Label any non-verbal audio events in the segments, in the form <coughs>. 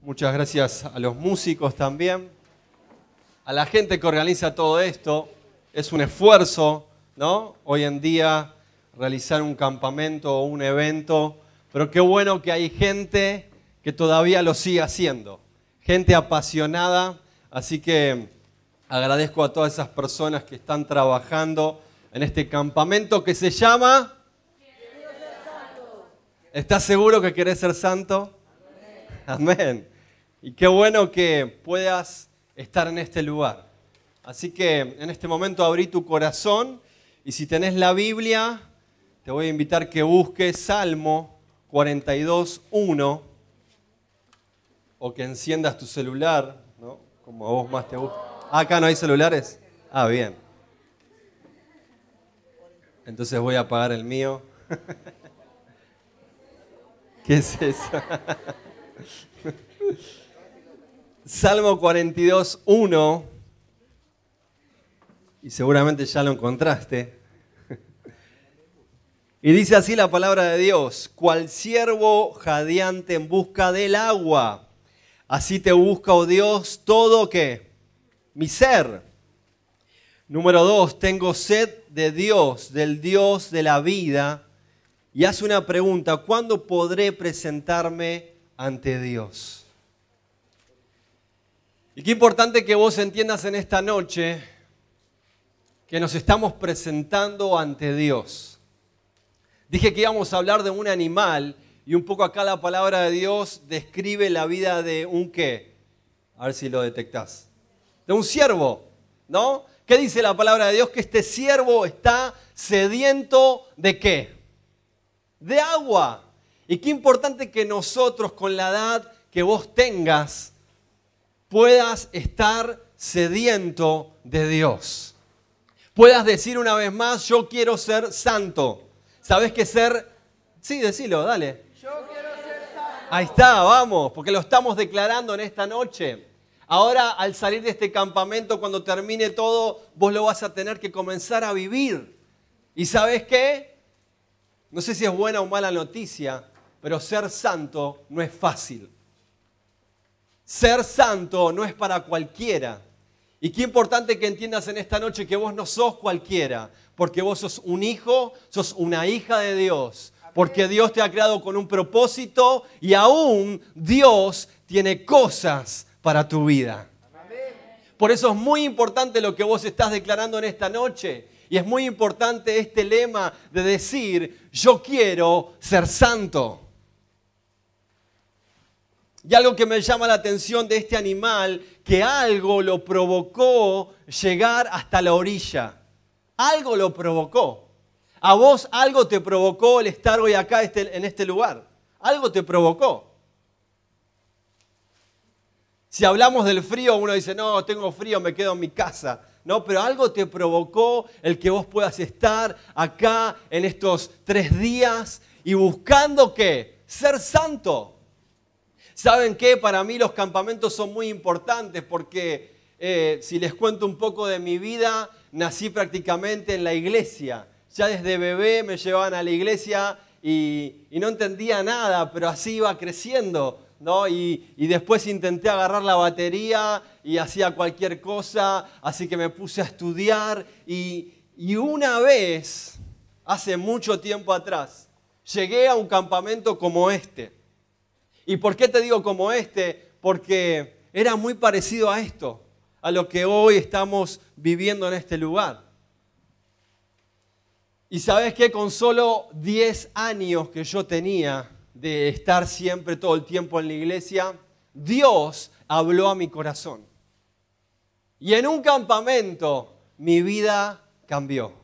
Muchas gracias a los músicos también, a la gente que organiza todo esto. Es un esfuerzo, ¿no? Hoy en día realizar un campamento o un evento, pero qué bueno que hay gente que todavía lo sigue haciendo, gente apasionada, así que agradezco a todas esas personas que están trabajando en este campamento que se llama... ¿Estás seguro que querés ser santo? <laughs> Amén. Y qué bueno que puedas estar en este lugar. Así que en este momento abrí tu corazón y si tenés la Biblia, te voy a invitar que busques Salmo 42.1 o que enciendas tu celular, ¿no? Como a vos más te gusta. Ah, acá no hay celulares. Ah, bien. Entonces voy a apagar el mío. <laughs> ¿Qué es eso? <laughs> Salmo 42, 1. Y seguramente ya lo encontraste. Y dice así la palabra de Dios, cual siervo jadeante en busca del agua, así te busca, oh Dios, todo que mi ser. Número 2, tengo sed de Dios, del Dios de la vida, y hace una pregunta, ¿cuándo podré presentarme ante Dios. Y qué importante que vos entiendas en esta noche que nos estamos presentando ante Dios. Dije que íbamos a hablar de un animal y un poco acá la palabra de Dios describe la vida de un qué. A ver si lo detectás. De un siervo, ¿no? ¿Qué dice la palabra de Dios? Que este siervo está sediento de qué? De agua. Y qué importante que nosotros con la edad que vos tengas puedas estar sediento de Dios. Puedas decir una vez más, yo quiero ser santo. ¿Sabes qué ser? Sí, decilo, dale. Yo quiero ser santo. Ahí está, vamos, porque lo estamos declarando en esta noche. Ahora, al salir de este campamento, cuando termine todo, vos lo vas a tener que comenzar a vivir. ¿Y sabes qué? No sé si es buena o mala noticia, pero ser santo no es fácil. Ser santo no es para cualquiera. Y qué importante que entiendas en esta noche que vos no sos cualquiera, porque vos sos un hijo, sos una hija de Dios, porque Dios te ha creado con un propósito y aún Dios tiene cosas para tu vida. Por eso es muy importante lo que vos estás declarando en esta noche. Y es muy importante este lema de decir, yo quiero ser santo. Y algo que me llama la atención de este animal, que algo lo provocó llegar hasta la orilla. Algo lo provocó. A vos algo te provocó el estar hoy acá este, en este lugar. Algo te provocó. Si hablamos del frío, uno dice, no, tengo frío, me quedo en mi casa. No, pero algo te provocó el que vos puedas estar acá en estos tres días y buscando qué? Ser santo. ¿Saben qué? Para mí los campamentos son muy importantes porque eh, si les cuento un poco de mi vida, nací prácticamente en la iglesia. Ya desde bebé me llevaban a la iglesia y, no entendía nada, pero así iba creciendo. Y, después intenté agarrar la batería y hacía cualquier cosa, así que me puse a estudiar. y una vez, hace mucho tiempo atrás, llegué a un campamento como este. ¿Y por qué te digo como este? Porque era muy parecido a esto, a lo que hoy estamos viviendo en este lugar. Y sabes que con solo 10 años que yo tenía de estar siempre todo el tiempo en la iglesia, Dios habló a mi corazón. Y en un campamento mi vida cambió.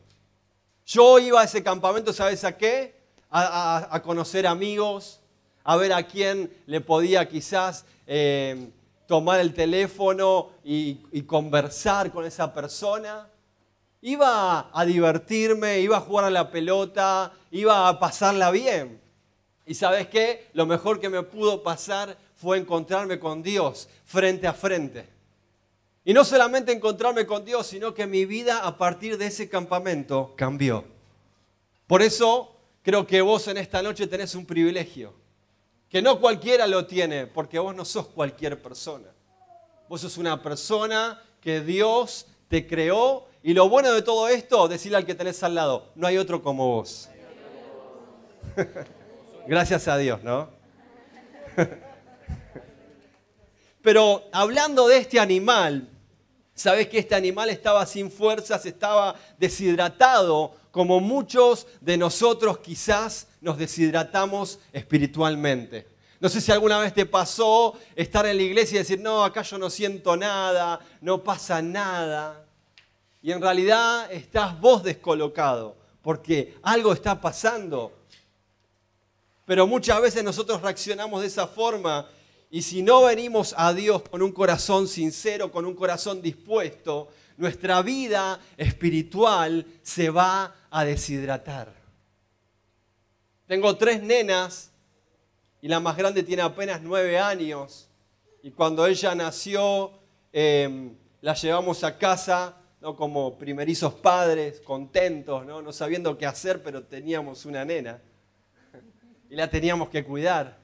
Yo iba a ese campamento, ¿sabes a qué? A, a conocer amigos, a ver a quién le podía quizás eh, tomar el teléfono y, y conversar con esa persona. Iba a divertirme, iba a jugar a la pelota, iba a pasarla bien. Y sabes qué? Lo mejor que me pudo pasar fue encontrarme con Dios frente a frente. Y no solamente encontrarme con Dios, sino que mi vida a partir de ese campamento cambió. Por eso creo que vos en esta noche tenés un privilegio que no cualquiera lo tiene, porque vos no sos cualquier persona. Vos sos una persona que Dios te creó y lo bueno de todo esto, decirle al que tenés al lado, no hay otro como vos. <laughs> Gracias a Dios, ¿no? <laughs> Pero hablando de este animal, sabés que este animal estaba sin fuerzas, estaba deshidratado, como muchos de nosotros quizás nos deshidratamos espiritualmente. No sé si alguna vez te pasó estar en la iglesia y decir, no, acá yo no siento nada, no pasa nada. Y en realidad estás vos descolocado, porque algo está pasando. Pero muchas veces nosotros reaccionamos de esa forma y si no venimos a Dios con un corazón sincero, con un corazón dispuesto, nuestra vida espiritual se va a deshidratar. Tengo tres nenas y la más grande tiene apenas nueve años. Y cuando ella nació, em, la llevamos a casa, ¿no? como primerizos padres, contentos, ¿no? sabiendo qué hacer, pero teníamos una nena <laughs> y la teníamos que cuidar.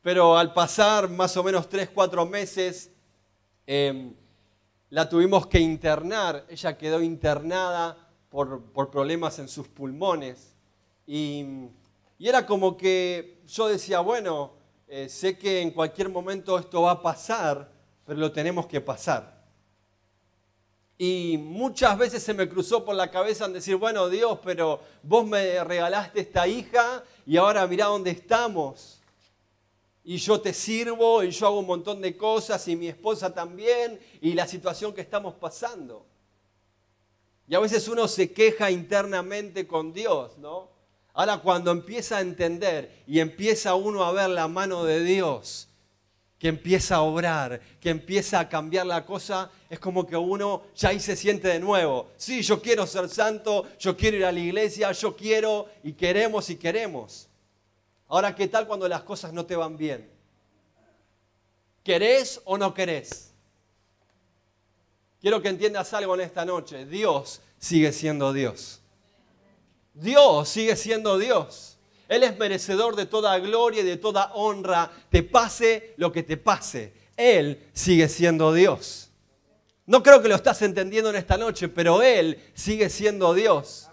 Pero al pasar más o menos tres, cuatro meses, em, la tuvimos que internar. Ella quedó internada por, por problemas en sus pulmones. Y y era como que yo decía, bueno, eh, sé que en cualquier momento esto va a pasar, pero lo tenemos que pasar. Y muchas veces se me cruzó por la cabeza en decir, bueno, Dios, pero vos me regalaste esta hija y ahora mirá dónde estamos. Y yo te sirvo y yo hago un montón de cosas y mi esposa también y la situación que estamos pasando. Y a veces uno se queja internamente con Dios, ¿no? Ahora cuando empieza a entender y empieza uno a ver la mano de Dios, que empieza a obrar, que empieza a cambiar la cosa, es como que uno ya ahí se siente de nuevo. Sí, yo quiero ser santo, yo quiero ir a la iglesia, yo quiero y queremos y queremos. Ahora, ¿qué tal cuando las cosas no te van bien? ¿Querés o no querés? Quiero que entiendas algo en esta noche. Dios sigue siendo Dios. Dios sigue siendo Dios. Él es merecedor de toda gloria y de toda honra, te pase lo que te pase. Él sigue siendo Dios. No creo que lo estás entendiendo en esta noche, pero Él sigue siendo Dios.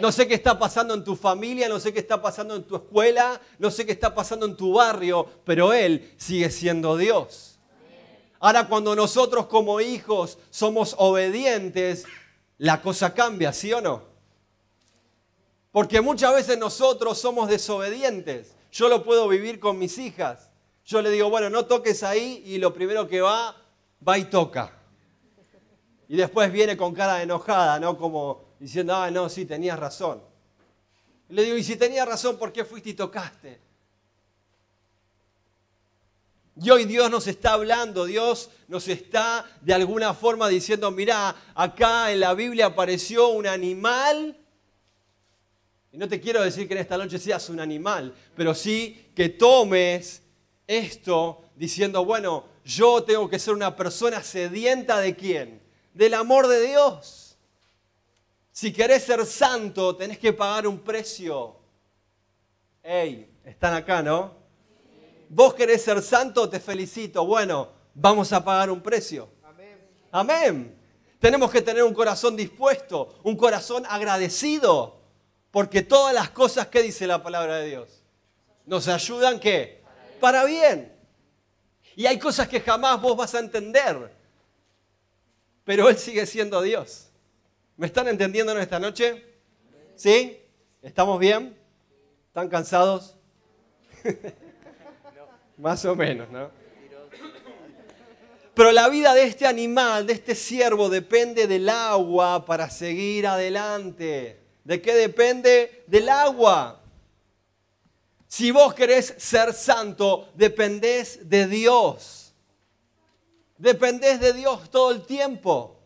No sé qué está pasando en tu familia, no sé qué está pasando en tu escuela, no sé qué está pasando en tu barrio, pero Él sigue siendo Dios. Ahora cuando nosotros como hijos somos obedientes, la cosa cambia, ¿sí o no? Porque muchas veces nosotros somos desobedientes. Yo lo puedo vivir con mis hijas. Yo le digo, bueno, no toques ahí y lo primero que va, va y toca. Y después viene con cara de enojada, ¿no? Como diciendo, ah, no, sí, tenías razón. le digo, y si tenías razón, ¿por qué fuiste y tocaste? Y hoy Dios nos está hablando, Dios nos está de alguna forma diciendo, mirá, acá en la Biblia apareció un animal no te quiero decir que en esta noche seas un animal, pero sí que tomes esto diciendo, bueno, yo tengo que ser una persona sedienta de quién? Del amor de Dios. Si querés ser santo, tenés que pagar un precio. Ey, están acá, ¿no? Vos querés ser santo, te felicito. Bueno, vamos a pagar un precio. Amén. Amén. Tenemos que tener un corazón dispuesto, un corazón agradecido porque todas las cosas que dice la palabra de Dios nos ayudan qué? Para bien. Y hay cosas que jamás vos vas a entender. Pero Él sigue siendo Dios. ¿Me están entendiendo en esta noche? ¿Sí? ¿Estamos bien? ¿Están cansados? <laughs> Más o menos, ¿no? Pero la vida de este animal, de este siervo, depende del agua para seguir adelante. ¿De qué depende? Del agua. Si vos querés ser santo, dependés de Dios. Dependés de Dios todo el tiempo.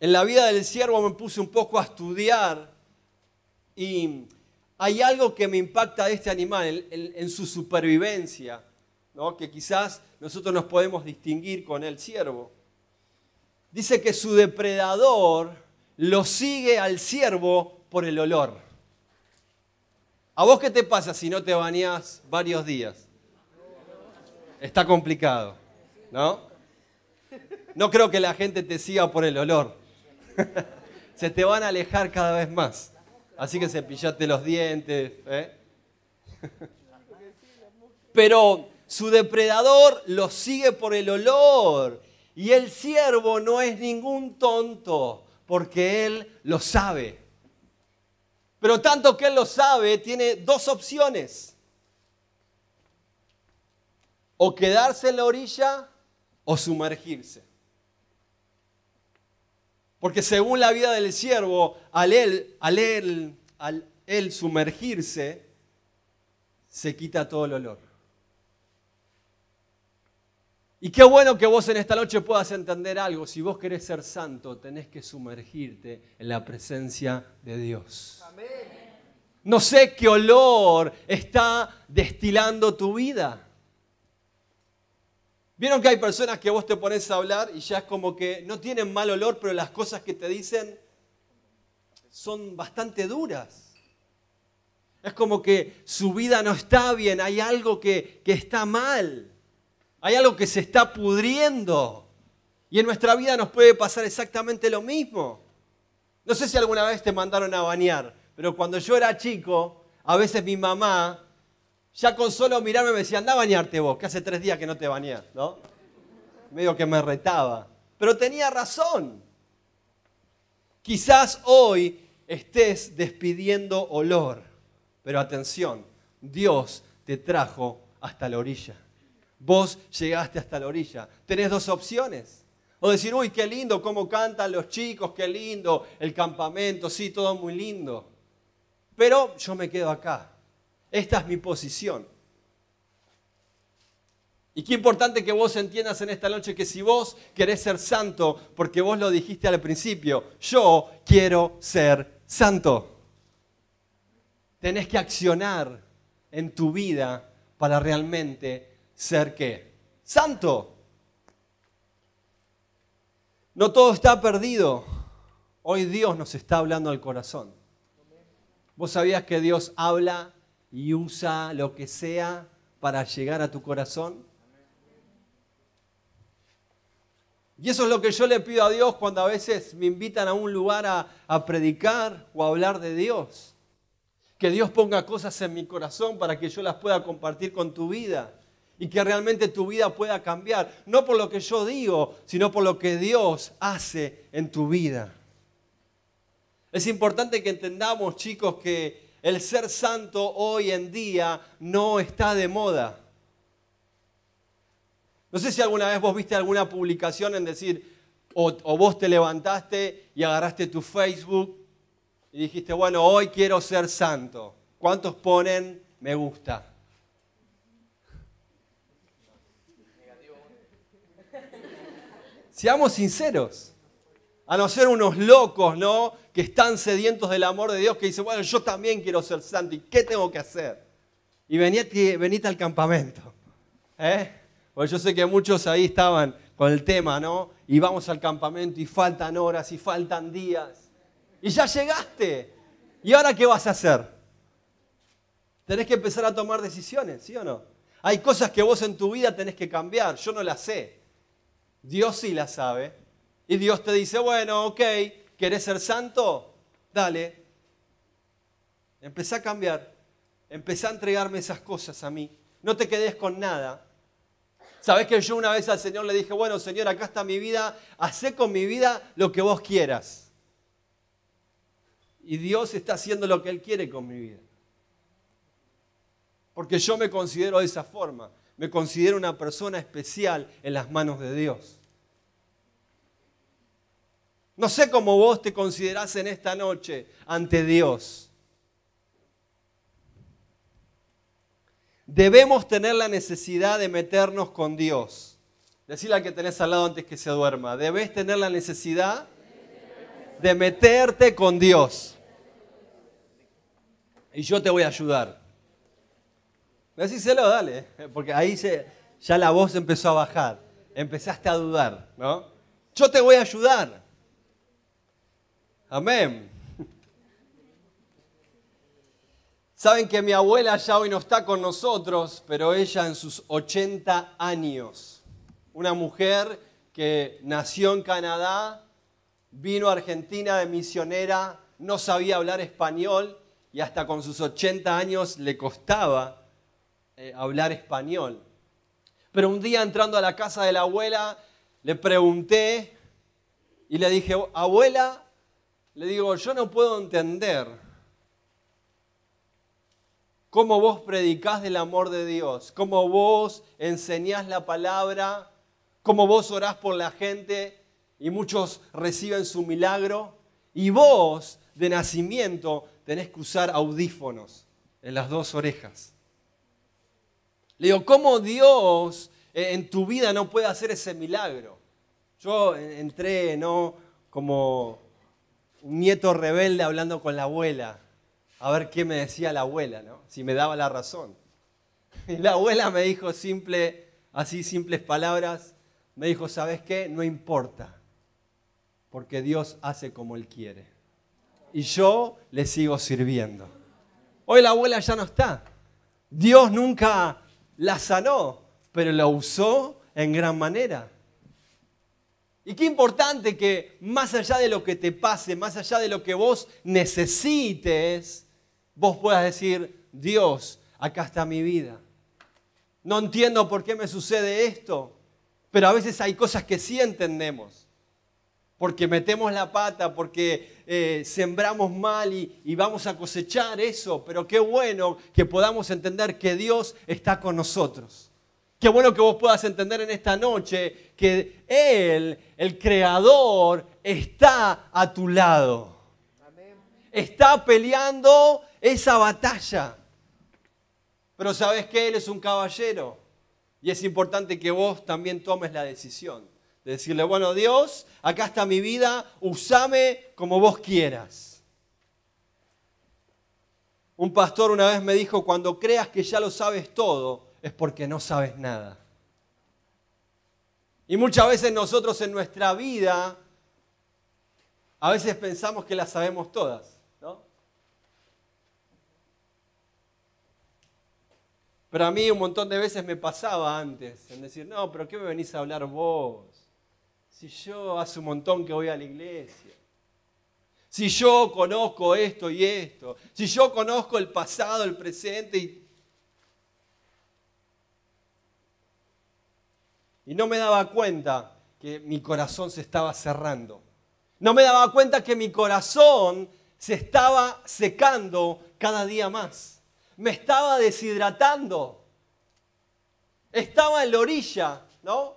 En la vida del siervo me puse un poco a estudiar y hay algo que me impacta de este animal en, su supervivencia, ¿no? que quizás nosotros nos podemos distinguir con el siervo dice que su depredador lo sigue al ciervo por el olor. ¿A vos qué te pasa si no te bañás varios días? Está complicado, ¿no? No creo que la gente te siga por el olor. <laughs> Se te van a alejar cada vez más. Así que cepillate los dientes. ¿eh? <laughs> Pero su depredador lo sigue por el olor y el siervo no es ningún tonto, porque él lo sabe. Pero tanto que él lo sabe, tiene dos opciones. O quedarse en la orilla o sumergirse. Porque según la vida del siervo, al él, al al sumergirse, se quita todo el olor. Y qué bueno que vos en esta noche puedas entender algo. Si vos querés ser santo, tenés que sumergirte en la presencia de Dios. No sé qué olor está destilando tu vida. Vieron que hay personas que vos te pones a hablar y ya es como que no tienen mal olor, pero las cosas que te dicen son bastante duras. Es como que su vida no está bien, hay algo que, que está mal. Hay algo que se está pudriendo. Y en nuestra vida nos puede pasar exactamente lo mismo. No sé si alguna vez te mandaron a bañar, pero cuando yo era chico, a veces mi mamá, ya con solo mirarme me decía, anda a bañarte vos, que hace tres días que no te bañás, ¿no? Medio que me retaba. Pero tenía razón. Quizás hoy estés despidiendo olor, pero atención, Dios te trajo hasta la orilla vos llegaste hasta la orilla. Tenés dos opciones. O decir, uy, qué lindo cómo cantan los chicos, qué lindo el campamento, sí, todo muy lindo. Pero yo me quedo acá. Esta es mi posición. Y qué importante que vos entiendas en esta noche que si vos querés ser santo, porque vos lo dijiste al principio, yo quiero ser santo. Tenés que accionar en tu vida para realmente ser qué? Santo. No todo está perdido. Hoy Dios nos está hablando al corazón. ¿Vos sabías que Dios habla y usa lo que sea para llegar a tu corazón? Y eso es lo que yo le pido a Dios cuando a veces me invitan a un lugar a, a predicar o a hablar de Dios. Que Dios ponga cosas en mi corazón para que yo las pueda compartir con tu vida y que realmente tu vida pueda cambiar, no por lo que yo digo, sino por lo que Dios hace en tu vida. Es importante que entendamos, chicos, que el ser santo hoy en día no está de moda. No sé si alguna vez vos viste alguna publicación en decir, o, vos te levantaste y agarraste tu Facebook y dijiste, bueno, hoy quiero ser santo. ¿Cuántos ponen me gusta? Seamos sinceros. A no ser unos locos, ¿no? Que están sedientos del amor de Dios, que dicen, bueno, yo también quiero ser santo, ¿y qué tengo que hacer? Y venite, venite al campamento. ¿eh? Porque yo sé que muchos ahí estaban con el tema, ¿no? Y vamos al campamento y faltan horas y faltan días. Y ya llegaste. ¿Y ahora qué vas a hacer? Tenés que empezar a tomar decisiones, ¿sí o no? Hay cosas que vos en tu vida tenés que cambiar. Yo no las sé. Dios sí la sabe. Y Dios te dice, bueno, ok, ¿querés ser santo? Dale. Empezá a cambiar. Empezá a entregarme esas cosas a mí. No te quedes con nada. Sabes que yo una vez al Señor le dije, bueno, Señor, acá está mi vida, hacé con mi vida lo que vos quieras. Y Dios está haciendo lo que Él quiere con mi vida. Porque yo me considero de esa forma. Me considero una persona especial en las manos de Dios. No sé cómo vos te considerás en esta noche ante Dios. Debemos tener la necesidad de meternos con Dios. Decirle al que tenés al lado antes que se duerma. Debes tener la necesidad de meterte con Dios. Y yo te voy a ayudar. Decíselo, dale. Eh, porque ahí se, ya la voz empezó a bajar. Empezaste a dudar, ¿no? Yo te voy a ayudar. Amén. <laughs> Saben que mi abuela ya hoy no está con nosotros, pero ella en sus 80 años, una mujer que nació en Canadá, vino a Argentina de misionera, no sabía hablar español y hasta con sus 80 años le costaba eh, hablar español. Pero un día entrando a la casa de la abuela, le pregunté y le dije, abuela, le digo, yo no puedo entender cómo vos predicas del amor de Dios, cómo vos enseñás la palabra, cómo vos orás por la gente y muchos reciben su milagro. Y vos, de nacimiento, tenés que usar audífonos en las dos orejas. Le digo, ¿cómo Dios eh, en tu vida no puede hacer ese milagro? Yo eh, entré, ¿no? Como un nieto rebelde hablando con la abuela, a ver qué me decía la abuela, ¿no? Si me daba la razón. Y <laughs> la abuela me dijo simple, así simples palabras, me dijo, ¿sabes qué? No importa, porque Dios hace como Él quiere. Y yo le sigo sirviendo. Hoy la abuela ya no está. Dios nunca la sanó, pero la usó en gran manera. Y qué importante que más allá de lo que te pase, más allá de lo que vos necesites, vos puedas decir, Dios, acá está mi vida. No entiendo por qué me sucede esto, pero a veces hay cosas que sí entendemos, porque metemos la pata, porque eh, sembramos mal y, vamos a cosechar eso, pero qué bueno que podamos entender que Dios está con nosotros. Qué bueno que vos puedas entender en esta noche que Él, el Creador, está a tu lado. Está peleando esa batalla. Pero sabes que Él es un caballero y es importante que vos también tomes la decisión decirle, bueno, Dios, acá está mi vida, usame como vos quieras. Un pastor una vez me dijo, cuando creas que ya lo sabes todo, es porque no sabes nada. Y muchas veces nosotros en nuestra vida, a veces pensamos que las sabemos todas, ¿no? Pero a mí un montón de veces me pasaba antes, en decir, no, pero ¿qué me venís a hablar vos? si yo hace un montón que voy a la iglesia, si yo conozco esto y esto, si yo conozco el pasado, el presente y... Y no me daba cuenta que mi corazón se estaba cerrando. No me daba cuenta que mi corazón se estaba secando cada día más. Me estaba deshidratando. Estaba en la orilla, ¿no?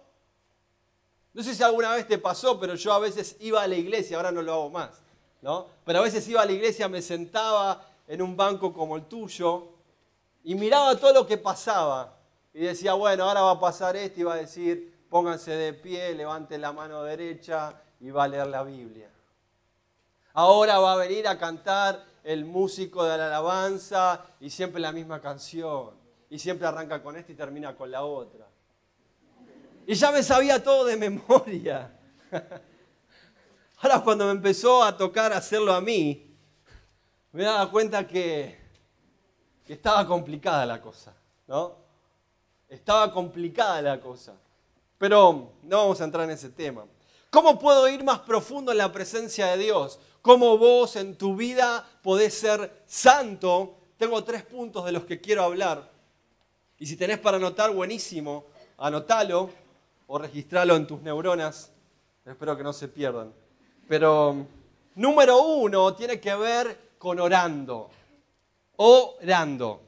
No sé si alguna vez te pasó, pero yo a veces iba a la iglesia, ahora no lo hago más, ¿no? Pero a veces iba a la iglesia, me sentaba en un banco como el tuyo y miraba todo lo que pasaba y decía, bueno, ahora va a pasar esto y va a decir, pónganse de pie, levante la mano derecha y va a leer la Biblia. Ahora va a venir a cantar el músico de la alabanza y siempre la misma canción y siempre arranca con esta y termina con la otra. Y ya me sabía todo de <laughs> memoria. Ahora cuando me empezó a tocar hacerlo a mí, me daba cuenta que, estaba complicada la cosa, ¿no? Estaba complicada la cosa. Pero no vamos a entrar en ese tema. ¿Cómo puedo ir más profundo en la presencia de Dios? ¿Cómo vos en tu vida podés ser santo? Tengo tres puntos de los que quiero hablar. Y si tenés para anotar, buenísimo, anótalo o registralo en tus neuronas. Espero que no se pierdan. Pero número uno tiene que ver con orando. Orando.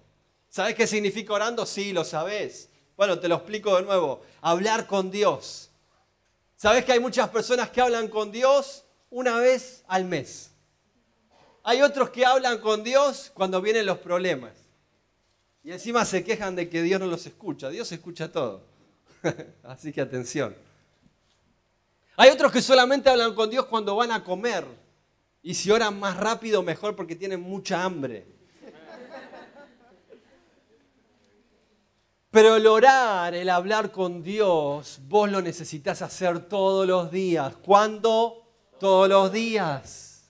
¿Sabes qué significa orando? Sí, lo sabes. Bueno, te lo explico de nuevo. Hablar con Dios. ¿Sabes que hay muchas personas que hablan con Dios una vez al mes? Hay otros que hablan con Dios cuando vienen los problemas. Y encima se quejan de que Dios no los escucha. Dios escucha todo. <laughs> Así que atención. Hay otros que solamente hablan con Dios cuando van a comer. Y si oran más rápido, mejor porque tienen mucha hambre. Pero el orar, el hablar con Dios, vos lo necesitas hacer todos los días. ¿Cuándo? Todos los días.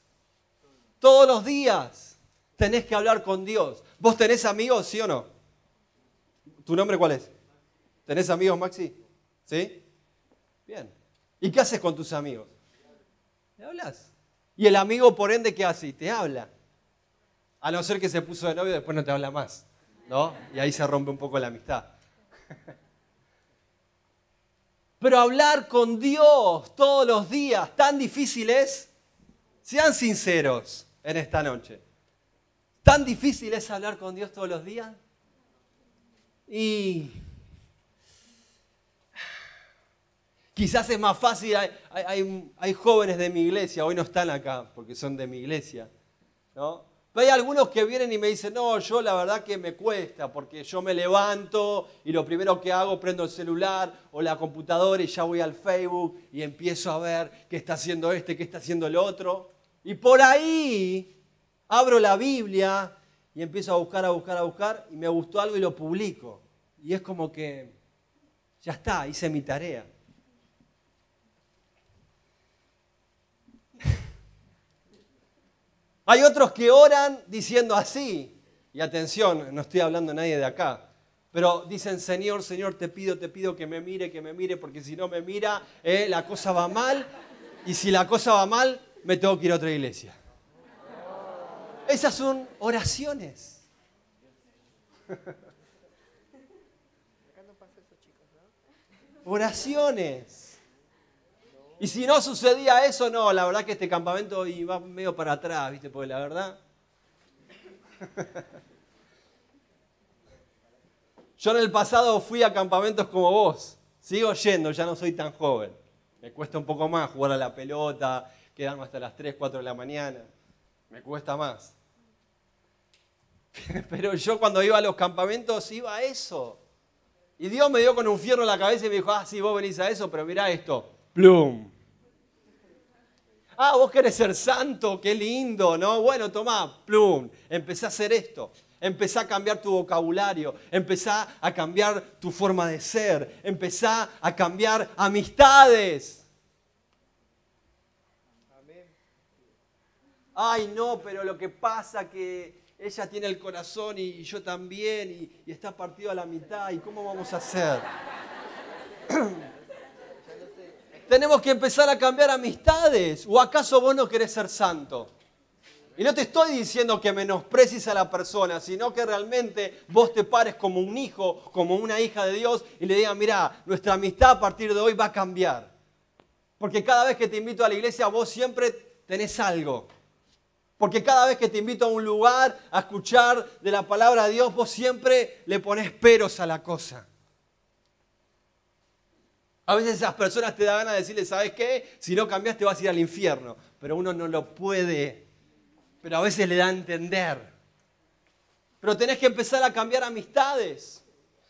Todos los días tenés que hablar con Dios. ¿Vos tenés amigos, sí o no? ¿Tu nombre cuál es? ¿Tenés amigos, Maxi? ¿Sí? Bien. ¿Y qué haces con tus amigos? Le hablas. Y el amigo, por ende, ¿qué hace? Te habla. A no ser que se puso de novio, después no te habla más. ¿No? Y ahí se rompe un poco la amistad. <laughs> Pero hablar con Dios todos los días, tan difícil es. Sean sinceros en esta noche. ¿Tan difícil es hablar con Dios todos los días? Y Quizás es más fácil, hay, jóvenes de mi iglesia, hoy no están acá porque son de mi iglesia, ¿no? Pero hay algunos que vienen y me dicen, no, yo la verdad que me cuesta porque yo me levanto y lo primero que hago prendo el celular o la computadora y ya voy al Facebook y empiezo a ver qué está haciendo este, qué está haciendo el otro. Y por ahí abro la Biblia y empiezo a buscar, a buscar, a buscar y me gustó algo y lo publico. Y es como que ya está, hice mi tarea. Hay otros que oran diciendo así, y atención, no estoy hablando a nadie de acá, pero dicen, Señor, Señor, te pido, te pido que me mire, que me mire, porque si no me mira, eh, la cosa va mal, y si la cosa va mal, me tengo que ir a otra iglesia. Esas son oraciones. Oraciones. Y si no sucedía eso, no, la verdad que este campamento iba medio para atrás, ¿viste? pues, la verdad. <laughs> Yo en el pasado fui a campamentos como vos. Sigo yendo, ya no soy tan joven. Me cuesta un poco más jugar a la pelota, quedarme hasta las 3, 4 de la mañana. Me cuesta más. <laughs> Pero yo cuando iba a los campamentos iba a eso. Y Dios me dio con un fierro en la cabeza y me dijo, ah, sí, vos venís a eso, pero mirá esto Plum. Ah, vos querés ser santo, qué lindo, ¿no? Bueno, tomá, plum. Empezá a hacer esto. Empezá a cambiar tu vocabulario, empezá a cambiar tu forma de ser, empezá a cambiar amistades. Ay, no, pero lo que pasa que ella tiene el corazón y yo también y, y está partido a la mitad y cómo vamos a hacer. <clears throat> tenemos que empezar a cambiar amistades. ¿O acaso vos no querés ser santo? Y no te estoy diciendo que menosprecies a la persona, sino que realmente vos te pares como un hijo, como una hija de Dios y le digas, mira, nuestra amistad a partir de hoy va a cambiar. Porque cada vez que te invito a la iglesia vos siempre tenés algo. Porque cada vez que te invito a un lugar a escuchar de la palabra de Dios, vos siempre le ponés peros a la cosa. A veces esas personas te dan de decirle, ¿sabes qué? Si no cambias te vas a ir al infierno. Pero uno no lo puede. Pero a veces le da a entender. Pero tenés que empezar a cambiar amistades.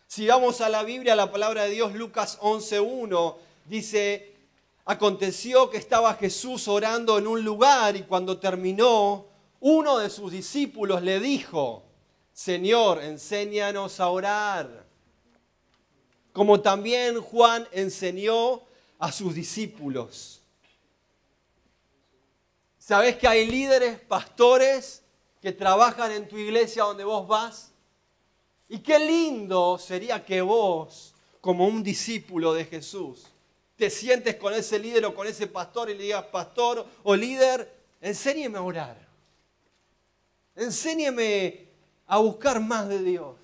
Si vamos a la Biblia, a la palabra de Dios, Lucas 11.1, dice, aconteció que estaba Jesús orando en un lugar y cuando terminó, uno de sus discípulos le dijo, Señor, enséñanos a orar como también Juan enseñó a sus discípulos. ¿Sabes que hay líderes, pastores que trabajan en tu iglesia donde vos vas? Y qué lindo sería que vos, como un discípulo de Jesús, te sientes con ese líder o con ese pastor y le digas, pastor o líder, enséñeme a orar. Enséñeme a buscar más de Dios.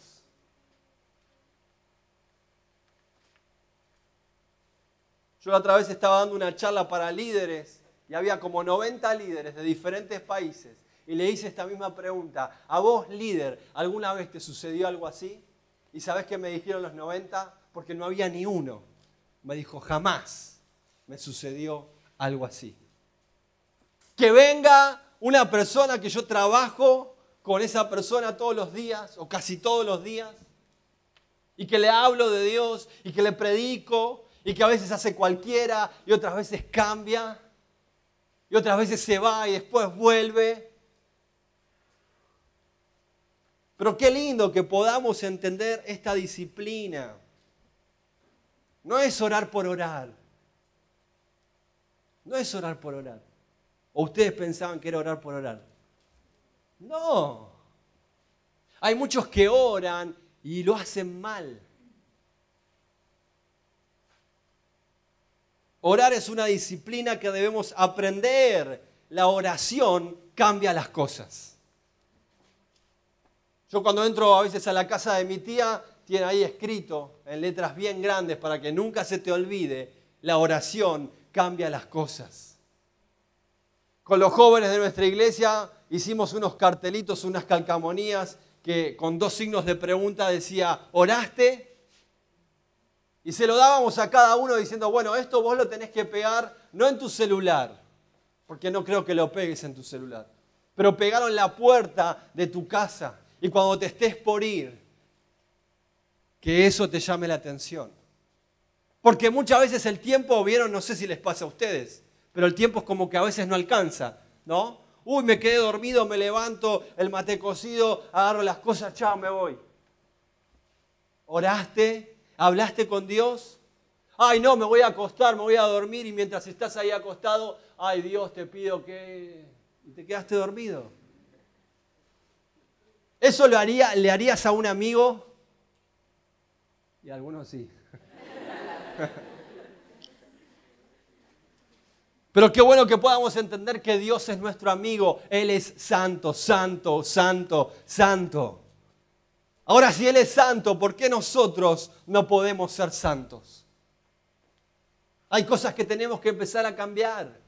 Yo la otra vez estaba dando una charla para líderes y había como 90 líderes de diferentes países. Y le hice esta misma pregunta. ¿A vos, líder, alguna vez te sucedió algo así? ¿Y sabés qué me dijeron los 90? Porque no había ni uno. Me dijo, jamás me sucedió algo así. Que venga una persona que yo trabajo con esa persona todos los días o casi todos los días y que le hablo de Dios y que le predico y que a veces hace cualquiera y otras veces cambia y otras veces se va y después vuelve. Pero qué lindo que podamos entender esta disciplina. No es orar por orar. No es orar por orar. ¿O ustedes pensaban que era orar por orar? No. Hay muchos que oran y lo hacen mal. Orar es una disciplina que debemos aprender. La oración cambia las cosas. Yo cuando entro a veces a la casa de mi tía, tiene ahí escrito en letras bien grandes para que nunca se te olvide, la oración cambia las cosas. Con los jóvenes de nuestra iglesia hicimos unos cartelitos, unas calcamonías que con dos signos de pregunta decía, ¿oraste? Y se lo dábamos a cada uno diciendo, bueno, esto vos lo tenés que pegar no en tu celular, porque no creo que lo pegues en tu celular, pero pegaron la puerta de tu casa y cuando te estés por ir, que eso te llame la atención. Porque muchas veces el tiempo, vieron, no sé si les pasa a ustedes, pero el tiempo es como que a veces no alcanza, ¿no? Uy, me quedé dormido, me levanto, el mate cocido, agarro las cosas, chao, me voy. Oraste, ¿Hablaste con Dios? Ay, no, me voy a acostar, me voy a dormir y mientras estás ahí acostado, ay Dios, te pido que... Y te quedaste dormido. ¿Eso lo haría, le harías a un amigo? Y algunos sí. <laughs> Pero qué bueno que podamos entender que Dios es nuestro amigo. Él es santo, santo, santo, santo. Ahora, si Él es santo, ¿por qué nosotros no podemos ser santos? Hay cosas que tenemos que empezar a cambiar.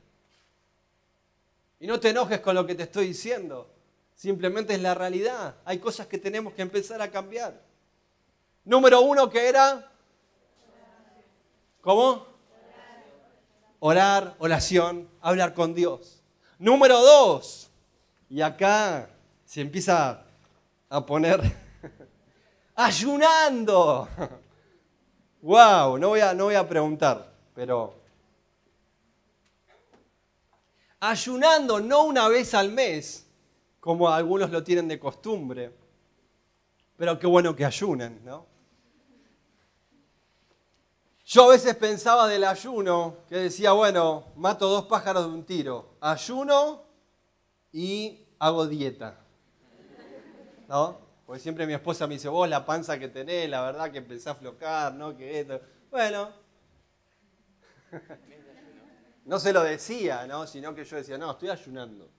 Y no te enojes con lo que te estoy diciendo. Simplemente es la realidad. Hay cosas que tenemos que empezar a cambiar. Número uno que era... ¿Cómo? Orar, oración, hablar con Dios. Número dos. Y acá se empieza a poner ayunando. ¡Wow! No voy a, no voy a preguntar, pero... Ayunando no una vez al mes, como algunos lo tienen de costumbre, pero qué bueno que ayunen, ¿no? Yo a veces pensaba del ayuno, que decía, bueno, mato dos pájaros de un tiro, ayuno y hago dieta. ¿No? Porque siempre mi esposa me dice, vos la panza que tenés, la verdad que empezás a flocar, ¿no? Que Bueno. <laughs> No se lo decía, ¿no? Sino que yo decía, no, estoy ayunando.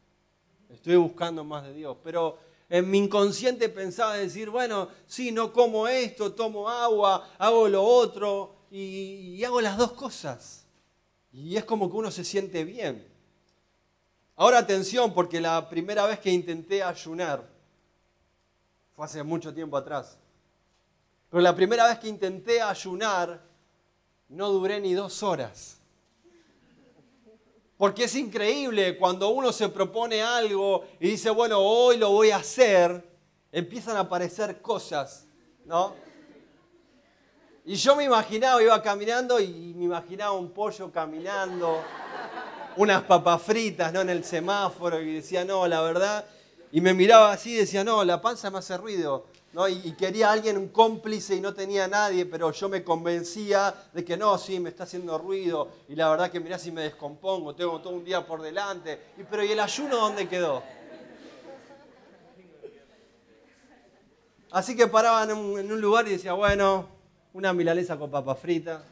Estoy buscando más de Dios. Pero en mi inconsciente pensaba decir, bueno, sí, no como esto, tomo agua, hago lo otro y hago las dos cosas. Y es como que uno se siente bien. Ahora atención, porque la primera vez que intenté ayunar, fue hace mucho tiempo atrás. Pero la primera vez que intenté ayunar, no duré ni dos horas. Porque es increíble cuando uno se propone algo y dice, bueno, hoy lo voy a hacer, empiezan a aparecer cosas, ¿no? Y yo me imaginaba, iba caminando y me imaginaba un pollo caminando, unas papas fritas, ¿no? En el semáforo y decía, no, la verdad, y me miraba así y decía, no, la panza me hace ruido. ¿no? Y, quería alguien, un cómplice y no tenía nadie, pero yo me convencía de que no, sí, me está haciendo ruido y la verdad que mirá si me descompongo, tengo todo un día por delante. pero ¿y el ayuno dónde quedó? Así que paraban en un, en un lugar y decía, bueno, una milanesa con papa frita.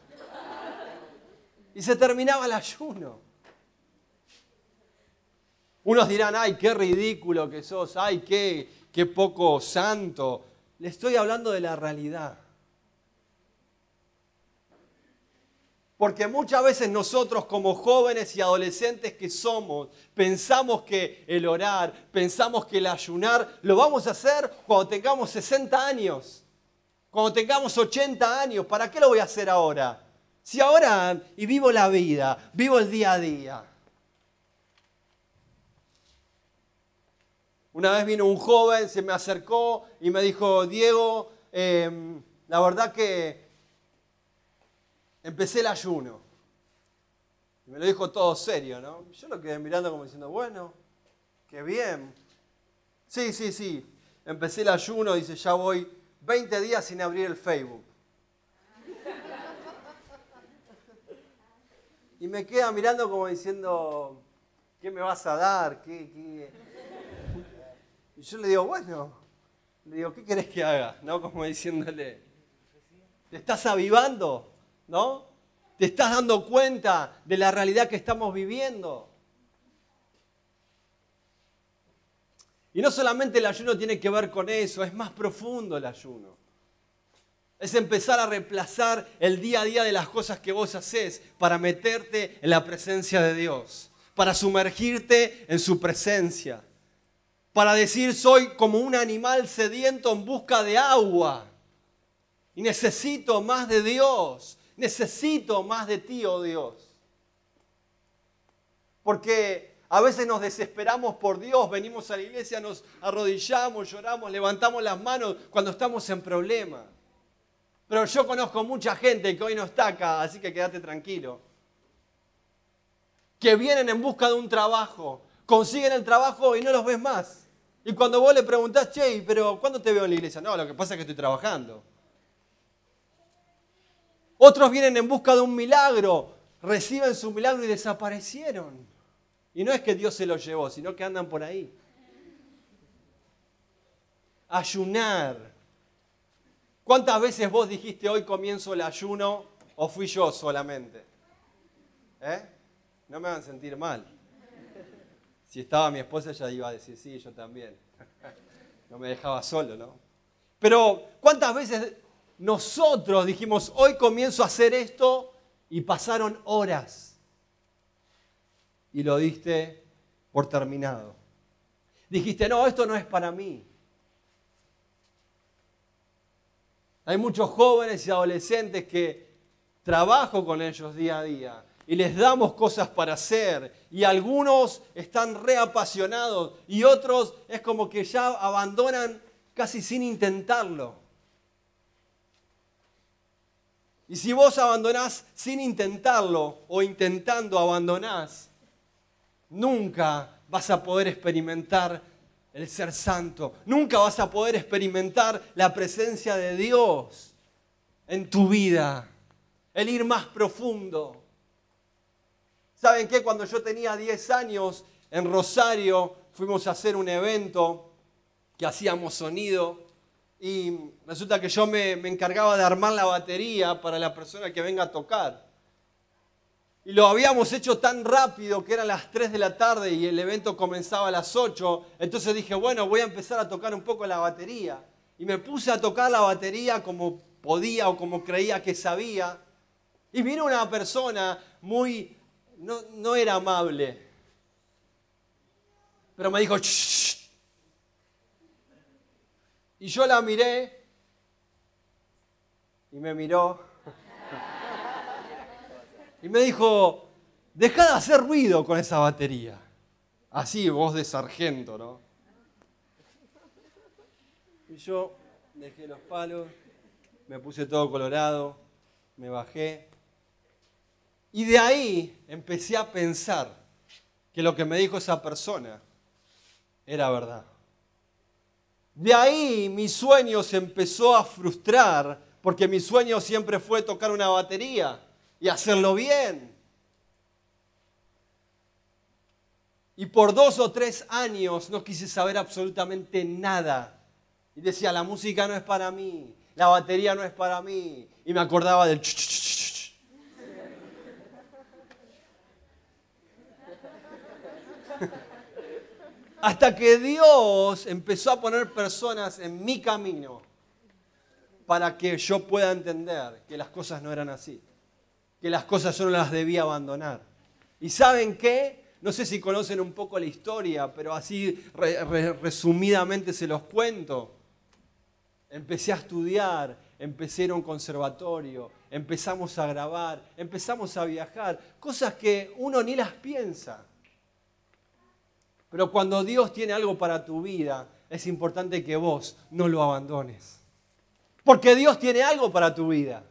Y se terminaba el ayuno. Unos dirán, ay, qué ridículo que sos, ay, qué, qué poco santo. Le estoy hablando de la realidad. Porque muchas veces nosotros como jóvenes y adolescentes que somos, pensamos que el orar, pensamos que el ayunar, lo vamos a hacer cuando tengamos 60 años, cuando tengamos 80 años. ¿Para qué lo voy a hacer ahora? Si ahora y vivo la vida, vivo el día a día. Una vez vino un joven, se me acercó y me dijo, Diego, em, la verdad que empecé el ayuno. Y me lo dijo todo serio, ¿no? Yo lo quedé mirando como diciendo, bueno, qué bien. Sí, sí, sí, empecé el ayuno, dice, ya voy 20 días sin abrir el Facebook. Y me queda mirando como diciendo, ¿qué me vas a dar? ¿Qué, qué? Y yo le digo, bueno, le digo, ¿qué querés que haga? Como diciéndole, te estás avivando, ¿no? Te estás dando cuenta de la realidad que estamos viviendo. Y no solamente el ayuno tiene que ver con eso, es más profundo el ayuno. Es empezar a reemplazar el día a día de las cosas que vos haces para meterte en la presencia de Dios, para sumergirte en su presencia para decir soy como un animal sediento en busca de agua y necesito más de Dios, necesito más de ti, oh Dios. Porque a veces nos desesperamos por Dios, venimos a la iglesia, nos arrodillamos, lloramos, levantamos las manos cuando estamos en problema Pero yo conozco mucha gente que hoy no está acá, así que quédate tranquilo. Que vienen en busca de un trabajo, consiguen el trabajo y no los ves más. Y cuando vos le preguntás, che, pero ¿cuándo te veo en la iglesia? No, lo que pasa es que estoy trabajando. Otros vienen en busca de un milagro, reciben su milagro y desaparecieron. Y no es que Dios se los llevó, sino que andan por ahí. Ayunar. ¿Cuántas veces vos dijiste hoy comienzo el ayuno o fui yo solamente? ¿Eh? No me van a sentir mal. Si estaba mi esposa, ella iba a decir, sí, yo también. <laughs> No me dejaba solo, ¿no? Pero ¿cuántas veces nosotros dijimos, hoy comienzo a hacer esto y pasaron horas? Y lo diste por terminado. Dijiste, no, esto no es para mí. Hay muchos jóvenes y adolescentes que trabajo con ellos día a día y les damos cosas para hacer. Y algunos están reapasionados y otros es como que ya abandonan casi sin intentarlo. Y si vos abandonás sin intentarlo o intentando abandonás, nunca vas a poder experimentar el ser santo. Nunca vas a poder experimentar la presencia de Dios en tu vida. El ir más profundo. ¿Saben qué? Cuando yo tenía 10 años en Rosario, fuimos a hacer un evento que hacíamos sonido y resulta que yo me, encargaba de armar la batería para la persona que venga a tocar. Y lo habíamos hecho tan rápido que eran las 3 de la tarde y el evento comenzaba a las 8. Entonces dije, bueno, voy a empezar a tocar un poco la batería. Y me puse a tocar la batería como podía o como creía que sabía. Y vino una persona muy no, no era amable. Pero me dijo, y yo la miré y me miró <laughs> y me dijo, deja de hacer ruido con esa batería. Así, voz de sargento, ¿no? Y yo dejé los palos, me puse todo colorado, me bajé, y de ahí empecé a pensar que lo que me dijo esa persona era verdad. De ahí mi sueño se empezó a frustrar porque mi sueño siempre fue tocar una batería y hacerlo bien. Y por dos o tres años no quise saber absolutamente nada. Y decía, la música no es para mí, la batería no es para mí. Y me acordaba del... Hasta que Dios empezó a poner personas en mi camino para que yo pueda entender que las cosas no eran así, que las cosas yo no las debía abandonar. ¿Y saben qué? No sé si conocen un poco la historia, pero así resumidamente se los cuento. Empecé a estudiar, empecé en un conservatorio, empezamos a grabar, empezamos a viajar, cosas que uno ni las piensa. Pero cuando Dios tiene algo para tu vida, es importante que vos no lo abandones. Porque Dios tiene algo para tu vida.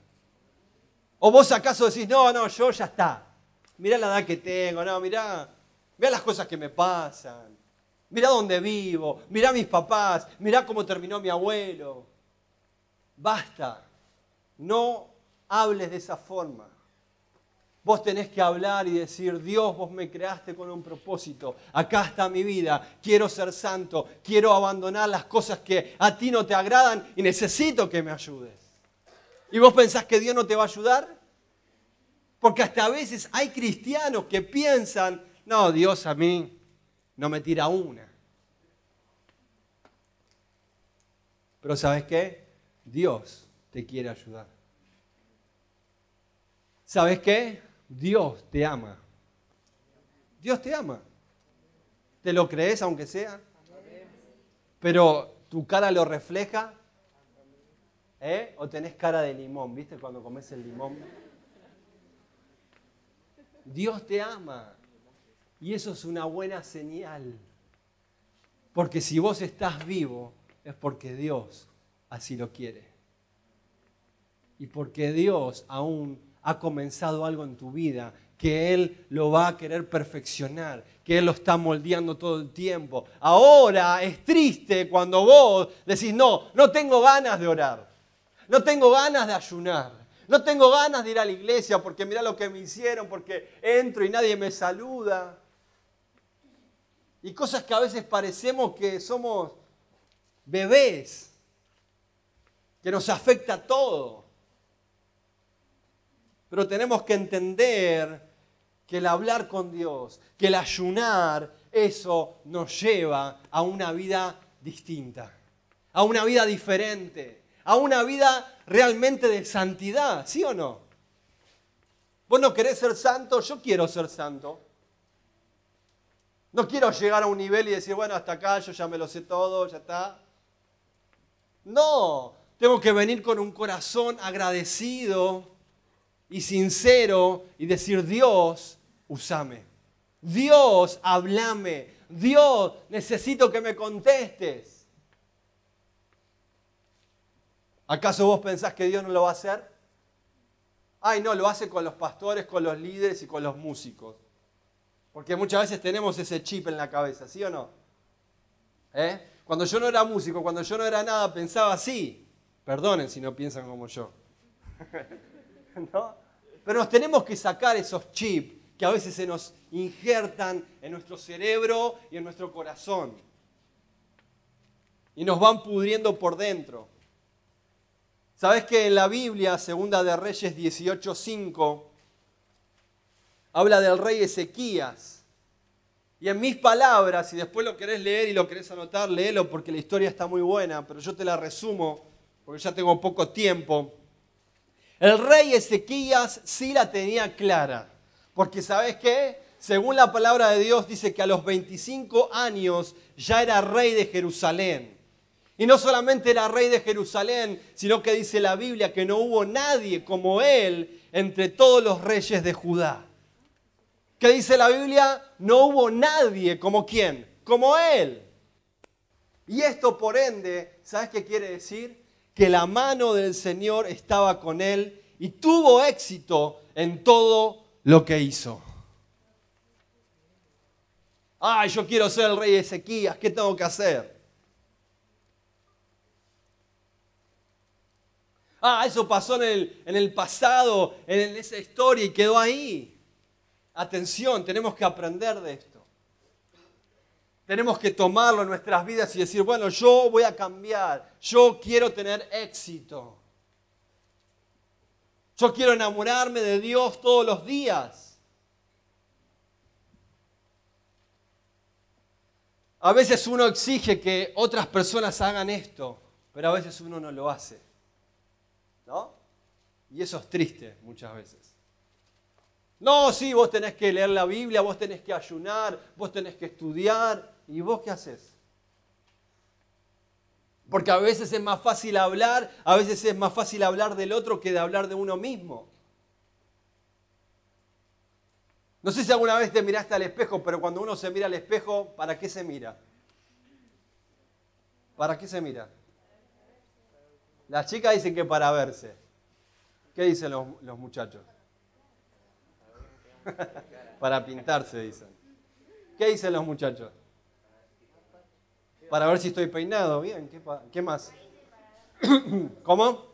O vos acaso decís, no, no, yo ya está. Mirá la edad que tengo, no, mirá, mirá las cosas que me pasan. Mirá dónde vivo, mirá mis papás, mirá cómo terminó mi abuelo. Basta, no hables de esa forma. Vos tenés que hablar y decir, Dios, vos me creaste con un propósito, acá está mi vida, quiero ser santo, quiero abandonar las cosas que a ti no te agradan y necesito que me ayudes. ¿Y vos pensás que Dios no te va a ayudar? Porque hasta a veces hay cristianos que piensan, no, Dios a mí no me tira una. Pero ¿sabes qué? Dios te quiere ayudar. ¿Sabes qué? Dios te ama. Dios te ama. ¿Te lo crees aunque sea? Pero tu cara lo refleja. ¿Eh? ¿O tenés cara de limón? ¿Viste cuando comes el limón? Dios te ama. Y eso es una buena señal. Porque si vos estás vivo, es porque Dios así lo quiere. Y porque Dios aún ha comenzado algo en tu vida, que Él lo va a querer perfeccionar, que Él lo está moldeando todo el tiempo. Ahora es triste cuando vos decís, no, no tengo ganas de orar, no tengo ganas de ayunar. No tengo ganas de ir a la iglesia porque mira lo que me hicieron, porque entro y nadie me saluda. Y cosas que a veces parecemos que somos bebés, que nos afecta todo. Pero tenemos que entender que el hablar con Dios, que el ayunar, eso nos lleva a una vida distinta, a una vida diferente, a una vida realmente de santidad, ¿sí o no? Vos no querés ser santo, yo quiero ser santo. No quiero llegar a un nivel y decir, bueno, hasta acá yo ya me lo sé todo, ya está. No, tengo que venir con un corazón agradecido y sincero y decir, Dios, usame. Dios, hablame. Dios, necesito que me contestes. ¿Acaso vos pensás que Dios no lo va a hacer? Ay, no, lo hace con los pastores, con los líderes y con los músicos. Porque muchas veces tenemos ese chip en la cabeza, ¿sí o no? ¿Eh? Cuando yo no era músico, cuando yo no era nada, pensaba así. Perdonen si no piensan como yo. <laughs> <laughs> Pero nos tenemos que sacar esos chips que a veces se nos injertan en nuestro cerebro y en nuestro corazón. Y nos van pudriendo por dentro. ¿Sabes que en la Biblia, Segunda de Reyes 18:5, habla del rey Ezequías? Y en mis palabras, si después lo querés leer y lo querés anotar, léelo porque la historia está muy buena, pero yo te la resumo porque ya tengo poco tiempo. El rey Ezequías sí la tenía clara, porque ¿sabes qué? Según la palabra de Dios dice que a los 25 años ya era rey de Jerusalén. Y no solamente era rey de Jerusalén, sino que dice la Biblia que no hubo nadie como él entre todos los reyes de Judá. ¿Qué dice la Biblia? No hubo nadie como quién, como él. Y esto por ende, ¿sabes qué quiere decir? que la mano del Señor estaba con él y tuvo éxito en todo lo que hizo. Ay, yo quiero ser el rey de Ezequías, ¿qué tengo que hacer? Ah, eso pasó en el, en el pasado, en esa historia y quedó ahí. Atención, tenemos que aprender de esto. Tenemos que tomarlo en nuestras vidas y decir, bueno, yo voy a cambiar, yo quiero tener éxito. Yo quiero enamorarme de Dios todos los días. A veces uno exige que otras personas hagan esto, pero a veces uno no lo hace. ¿No? Y eso es triste muchas veces. No, sí, vos tenés que leer la Biblia, vos tenés que ayunar, vos tenés que estudiar, ¿Y vos qué haces? Porque a veces es más fácil hablar, a veces es más fácil hablar del otro que de hablar de uno mismo. No sé si alguna vez te miraste al espejo, pero cuando uno se mira al espejo, ¿para qué se mira? ¿Para qué se mira? Las chicas dicen que para verse. ¿Qué dicen los, los muchachos? <laughs> para pintarse, dicen. ¿Qué dicen los muchachos? para ver si estoy peinado bien. ¿Qué, más? <coughs> ¿Cómo?